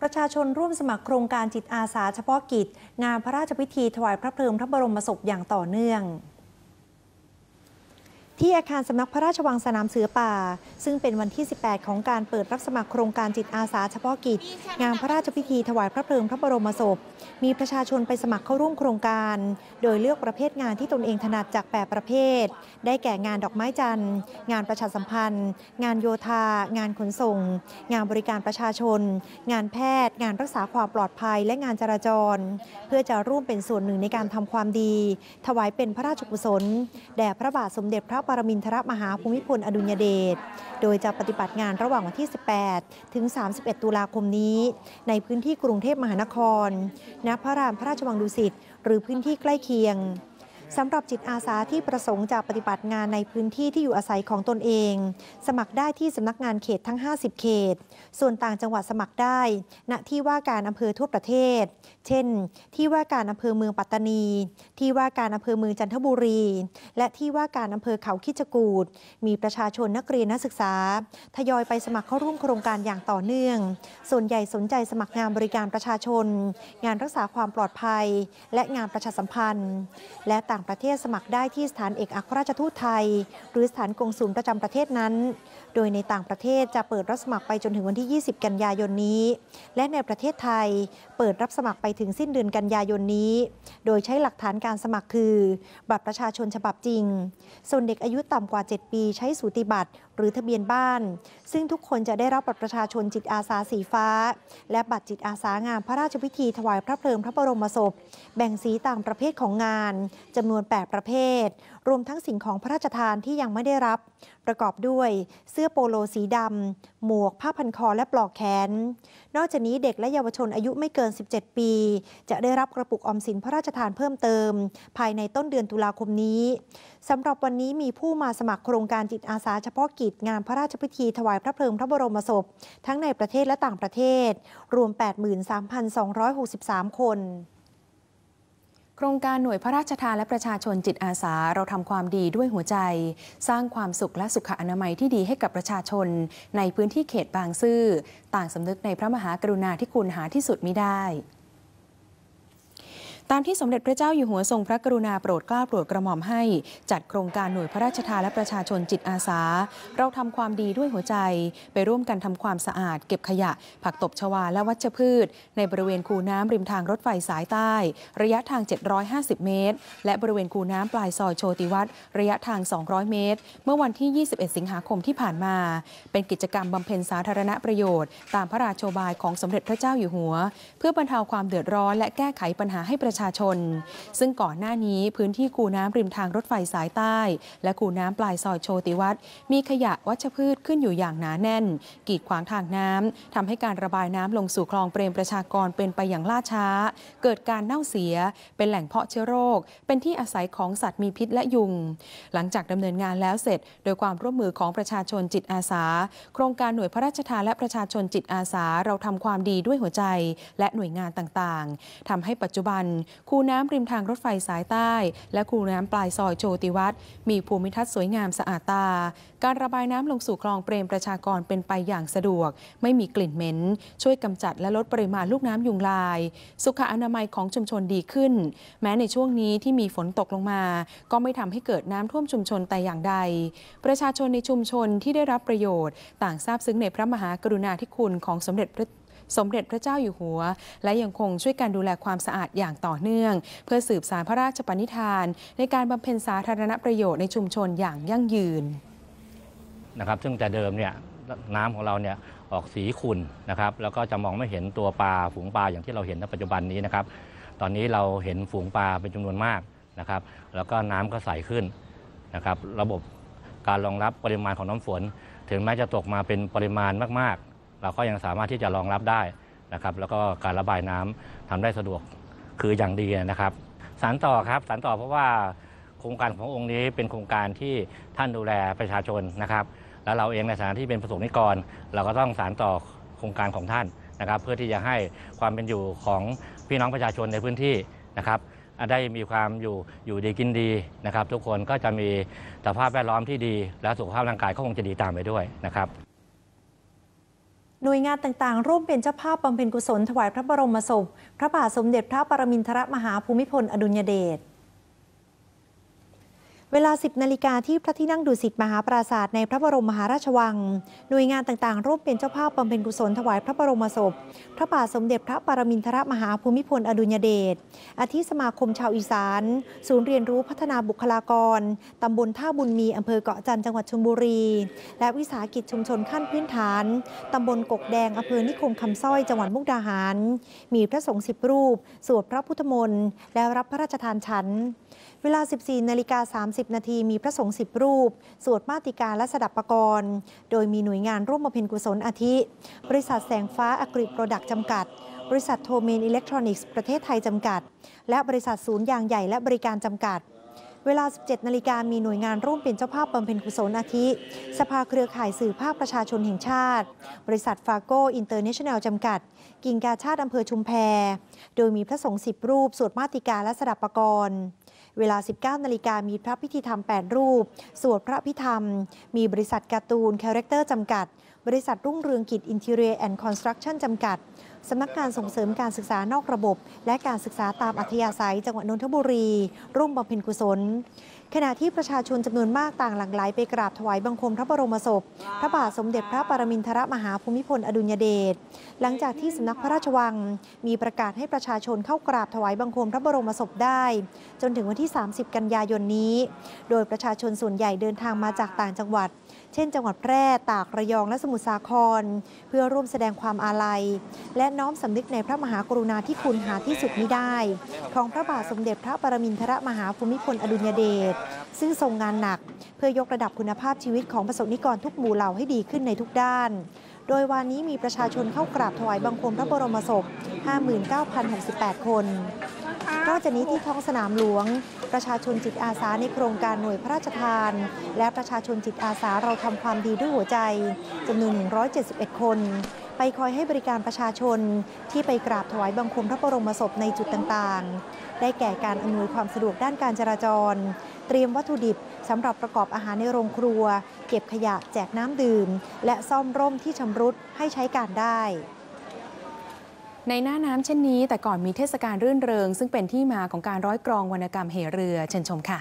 ประชาชนร่วมสมัครโครงการจิตอาสาเฉพาะกิจงานพระราชพิธีถวายพระเพลิงพระบรมศพอย่างต่อเนื่องที่อาคารสำนักพระราชวังสนามเสือป่า ซึ่งเป็นวันที่ 18 ของการเปิดรับสมัครโครงการจิตอาสาเฉพาะกิจ งานพระราชพิธีถวายพระเพลิงพระบรมศพมีประชาชนไปสมัครเข้าร่วมโครงการ โดยเลือกประเภทงานที่ตนเองถนัดจาก 8 ประเภท ได้แก่งานดอกไม้จันทร์ งานประชาสัมพันธ์ งานโยธา งานขนส่ง งานบริการประชาชน งานแพทย์ งานรักษาความปลอดภัยและงานจราจร เพื่อจะร่วมเป็นส่วนหนึ่งในการทำความดี ถวายเป็นพระราชกุศลแด่พระบาทสมเด็จพระปรมินทรมหาภูมิพลอดุญเดช โดยจะปฏิบัติงานระหว่างวันที่ 18 ถึง 31 ตุลาคมนี้ ในพื้นที่กรุงเทพมหานคร ณ พระรามพระราชวังดุสิตหรือพื้นที่ใกล้เคียงสำหรับจิตอาสาที่ประสงค์จะปฏิบัติงานในพื้นที่ที่อยู่อาศัยของตนเอง สมัครได้ที่สำนักงานเขตทั้ง 50 เขต ส่วนต่างจังหวัดสมัครได้ณที่ว่าการอำเภอทั่วประเทศ เช่น ที่ว่าการอำเภอเมืองปัตตานี ที่ว่าการอำเภอเมืองจันทบุรี และที่ว่าการอำเภอเขาคิจกูด มีประชาชนนักเรียนนักศึกษา ทยอยไปสมัครเข้าร่วมโครงการอย่างต่อเนื่อง ส่วนใหญ่สนใจสมัครงานบริการประชาชน งานรักษาความปลอดภัย และงานประชาสัมพันธ์ และตต่างประเทศสมัครได้ที่สถานเอกอัครราชทูตไทย หรือสถานกงสุลประจำประเทศนั้น โดยในต่างประเทศจะเปิดรับสมัครไปจนถึงวันที่ 20 กันยายนนี้ และในประเทศไทยเปิดรับสมัครไปถึงสิ้นเดือนกันยายนนี้ โดยใช้หลักฐานการสมัครคือบัตรประชาชนฉบับจริง ส่วนเด็กอายุต่ำกว่า 7 ปีใช้สูติบัตรหรือทะเบียนบ้าน ซึ่งทุกคนจะได้รับบัตรประชาชนจิตอาสาสีฟ้า และบัตรจิตอาสางานพระราชพิธีถวายพระเพลิงพระบรมศพแบ่งสีต่างประเภทของงานจะำนวน 8 ประเภท รวมทั้งสิ่งของพระราชทานที่ยังไม่ได้รับ ประกอบด้วย เสื้อโปโลสีดำ หมวก ผ้าพันคอ และปลอกแขน นอกจากนี้เด็กและเยาวชนอายุไม่เกิน 17 ปี จะได้รับกระปุกออมสินพระราชทานเพิ่มเติม ภายในต้นเดือนตุลาคมนี้ สำหรับวันนี้มีผู้มาสมัครโครงการจิตอาสาเฉพาะกิจ งานพระราชพิธีถวายพระเพลิงพระบรมศพ ทั้งในประเทศและต่างประเทศ รวม 83,263 คนโครงการหน่วยพระราชทานและประชาชนจิตอาสาเราทำความดีด้วยหัวใจ สร้างความสุขและสุขอนามัยที่ดีให้กับประชาชน ในพื้นที่เขตบางซื่อต่างสำนึกในพระมหากรุณาธิคุณหาที่สุดมิได้ตามที่สมเด็จพระเจ้าอยู่หัวทรงพระกรุณาโปรดเกล้าโปรดกระหม่อมให้ จัดโครงการหน่วยพระราชทานและประชาชนจิตอาสา เราทำความดีด้วยหัวใจ ไปร่วมกันทำความสะอาด เก็บขยะ ผักตบชวาและวัชพืช ในบริเวณคูน้ำริมทางรถไฟสายใต้ ระยะทาง 750 เมตร และบริเวณคูน้ำปลายซอยโชติวัตร ระยะทาง 200 เมตร เมื่อวันที่ 21 สิงหาคมที่ผ่านมาเป็นกิจกรรมบำเพ็ญสาธารณประโยชน์ ตามพระราชโบายของสมเด็จพระเจ้าอยู่หัว เพื่อบรรเทาความเดือดร้อนและแก้ไขปัญหาให้ประชาชน ซึ่งก่อนหน้านี้พื้นที่คูน้ำริมทางรถไฟสายใต้ และคูน้ำปลายซอยโชติวัฒน์มีขยะวัชพืชขึ้นอยู่อย่างหนาแน่น กีดขวางทางน้ำทำให้การระบายน้ำลงสู่คลองเปรมประชากรเป็นไปอย่างล่าช้า เกิดการเน่าเสียเป็นแหล่งเพาะเชื้อโรค เป็นที่อาศัยของสัตว์มีพิษและยุง หลังจากดำเนินงานแล้วเสร็จ โดยความร่วมมือของประชาชนจิตอาสาโครงการหน่วยพระราชทานและประชาชนจิตอาสาเราทำความดีด้วยหัวใจและหน่วยงานต่างๆทำให้ปัจจุบันคูน้ำริมทางรถไฟสายใต้และคูน้ำปลายซอยโชติวัฒน์มี ภูมิทัศน์สวยงาม สะอาดตา การระบายน้ำลงสู่คลองเปรมประชากรเป็นไปอย่างสะดวก ไม่มีกลิ่นเหม็นช่วยกำจัดและลดปริมาณลูกน้ำยุงลาย สุขอนามัยของชุมชนดีขึ้น แม้ในช่วงนี้ที่มีฝนตกลงมา ก็ไม่ทำให้เกิดน้ำท่วมชุมชนแต่อย่างใด ประชาชนในชุมชนที่ได้รับประโยชน์ ต่างทราบซึ้งในพระมหากรุณาธิคุณของสมเด็จพระสมเด็จพระเจ้าอยู่หัว และยังคงช่วยการดูแลความสะอาดอย่างต่อเนื่อง เพื่อสืบสารพระราชปณิธาน ในการบำเพ็ญสาธารณประโยชน์ในชุมชนอย่างยั่งยืนนะครับซึ่งแต่เดิมเนี่ยน้ำของเราเนี่ยออกสีขุ่นนะครับแล้วก็จะมองไม่เห็นตัวปลาฝูงปลาอย่างที่เราเห็นในปัจจุบันนี้นะครับ ตอนนี้เราเห็นฝูงปลาเป็นจำนวนมากนะครับแล้วก็น้ำก็ใสขึ้นนะครับระบบการรองรับปริมาณของน้ำฝน ถึงแม้จะตกมาเป็นปริมาณมากเราก็ยังสามารถที่จะรองรับได้นะครับ แล้วก็การระบายน้ำทำได้สะดวกคืออย่างดีนะครับ สารต่อครับสารต่อเพราะว่า โครงการขององค์นี้เป็นโครงการที่ท่านดูแลประชาชนนะครับ แล้วเราเองในฐานะที่เป็นประสงค์นิกร เราก็ต้องสารต่อโครงการของท่านนะครับ เพื่อที่จะให้ความเป็นอยู่ของพี่น้องประชาชนในพื้นที่นะครับได้มีความอยู่อยู่ดีกินดีนะครับ ทุกคนก็จะมีสภาพแวดล้อมที่ดี และสุขภาพร่างกายก็คงจะดีตามไปด้วยนะครับหน่วยงานต่าง ๆ ร่วมเป็นเจ้าภาพบำเพ็ญกุศลถวายพระบรมศพ พระบาทสมเด็จพระปรมินทรมหาภูมิพล อดุลยเดชเวลา 10นาฬิกาที่พระที่นั่งดุสิตมหาปราศาสตร์ในพระบรมมหาราชวัง หน่วยงานต่างๆ ร่วมเป็นเจ้าภาพบำเพ็ญกุศลถวายพระบรมศพ พระบาทสมเด็จพระปรมินทรมหาภูมิพล อดุญเดชอาทิสมาคมชาวอีสาน ศูนย์เรียนรู้พัฒนาบุคลากร ตำบลท่าบุญมีอำเภอเกาะจันจังหวัดชลบุรี และวิสาหกิจชุมชนขั้นพื้นฐานตำบลกกแดงอำเภอนิคมคำสร้อย จังหวัดมุกดาหาร มีพระสงฆ์สิบรูป สวดพระพุทธมนต์และรับพระราชทานฉัน เวลา 14 นาฬิกา 30 10นาทีมีพระสงฆ์10รูป สวดมาติกาและสดับปกรณ์โดยมีหน่วยงานร่วมมาเพ็ญกุศลอาทิ บริษัทแสงฟ้าอากริโปรดักต์จำกัด บริษัทโทเมนอิเล็กทรอนิกส์ประเทศไทย จำกัด และบริษัทศูนย์ยางใหญ่และบริการจำกัด เวลา 17นาฬิกามีหน่วยงานร่วมเป็นเจ้าภาพบำเพ็ญกุศลอาทิ สภาเครือข่ายสื่อภาพประชาชนแห่งชาติ บริษัทฟาโก้อินเตอร์เนชั่นแนลจำกัด กิ่งกาชาติอำเภอชุมแพโดยมีพระสงฆ์สิบรูปสวดมาติกาและสดับปกรณ์เวลา 19 นาฬิกา มีพระพิธีธรรม 8 รูป สวดพระพิธรรม มีบริษัทการ์ตูนคาแรคเตอร์จำกัด บริษัทรุ่งเรืองกิจอินเทเรียแอนด์คอนสตรักชั่นจำกัด สำนักงานส่งเสริมการศึกษานอกระบบ และการศึกษาตามอัธยาศัย จังหวัดนนทบุรี ร่วมบำเพ็ญกุศลขณะที่ประชาชนจำนวนมากต่างหลั่งไหลไปกราบถวายบังคมพระบรมศพ พระบาทสมเด็จพระปรมินทรมหาภูมิพลอดุญเดชหลังจากที่สำนักพระราชวังมีประกาศให้ประชาชนเข้ากราบถวายบังคมพระบรมศพได้ จนถึงวันที่ 30 กันยายนนี้ โดยประชาชนส่วนใหญ่เดินทางมาจากต่างจังหวัดเช่นจังหวัดแพร่ ตาก ระยอง และสมุทรสาคร เพื่อร่วมแสดงความอาลัย และน้อมสำนึกในพระมหากรุณาธิคุณหาที่สุดมิได้ ของพระบาทสมเด็จพระปรมินทรมหาภูมิพลอดุลยเดช ซึ่งทรงงานหนักเพื่อยกระดับคุณภาพชีวิตของประสบนิกรทุกหมู่เหล่าให้ดีขึ้นในทุกด้าน โดยวันนี้มีประชาชนเข้ากราบถวายบังคมพระบรมศพ 59,068คนนอกจากนี้ที่ท้องสนามหลวง ประชาชนจิตอาสาในโครงการหน่วยพระราชทาน และประชาชนจิตอาสาเราทำความดีด้วยหัวใจจำนวน 171 คน ไปคอยให้บริการประชาชนที่ไปกราบถวายบังคมพระบรมศพในจุดต่างๆ ได้แก่การอำนวยความสะดวกด้านการจราจร เตรียมวัตถุดิบสำหรับประกอบอาหารในโรงครัว เก็บขยะแจกน้ำดื่ม และซ่อมร่มที่ชำรุดให้ใช้การได้ในหน้าน้ำเช่นนี้แต่ก่อนมีเทศกาลรื่นเริงซึ่งเป็นที่มาของการร้อยกรองวรรณกรรมเหเรือเชิญชมค่ะ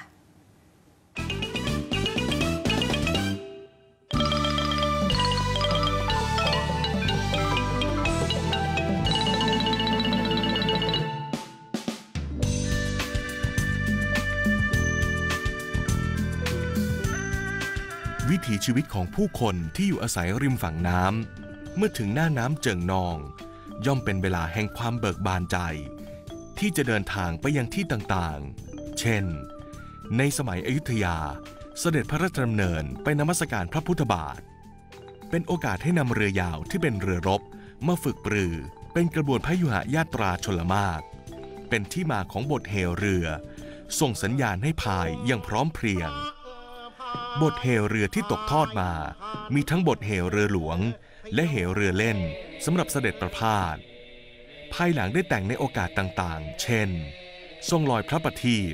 วิถีชีวิตของผู้คนที่อยู่อาศัยริมฝั่งน้ำเมื่อถึงหน้าน้ำเจิ่งนองย่อมเป็นเวลาแห่งความเบิกบานใจ ที่จะเดินทางไปยังที่ต่างๆ เช่น ในสมัยอยุธยาเสด็จพระราชดำเนินไปนมัสการพระพุทธบาท เป็นโอกาสให้นำเรือยาวที่เป็นเรือรบมาฝึกปรือเป็นกระบวนพยุหญาตราชลมาก เป็นที่มาของบทเหเรือ ส่งสัญญาณให้พายอย่างพร้อมเพรียง บทเหเรือที่ตกทอดมา มีทั้งบทเหเรือหลวงและเหเรือเล่นสำหรับเสด็จประพาสภายหลังได้แต่งในโอกาสต่างๆ เช่น ทรงลอยพระประทีป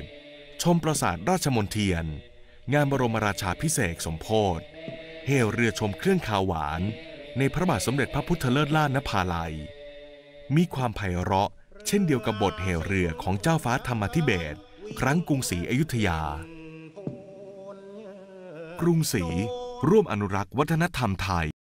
ชมปราสาทราชมนเทียน งานบรมราชาพิเศษสมโพธิเฮเรือชมเครื่องคาวหวาน ในพระบาทสมเด็จพระพุทธเลิศล้านนภาลัย มีความไพเราะ เช่นเดียวกับบทเหวเรือของเจ้าฟ้าธรรมธิเบศครั้งกรุงศรีอยุธยา กรุงศรีร่วมอนุรักษ์วัฒนธรรมไทย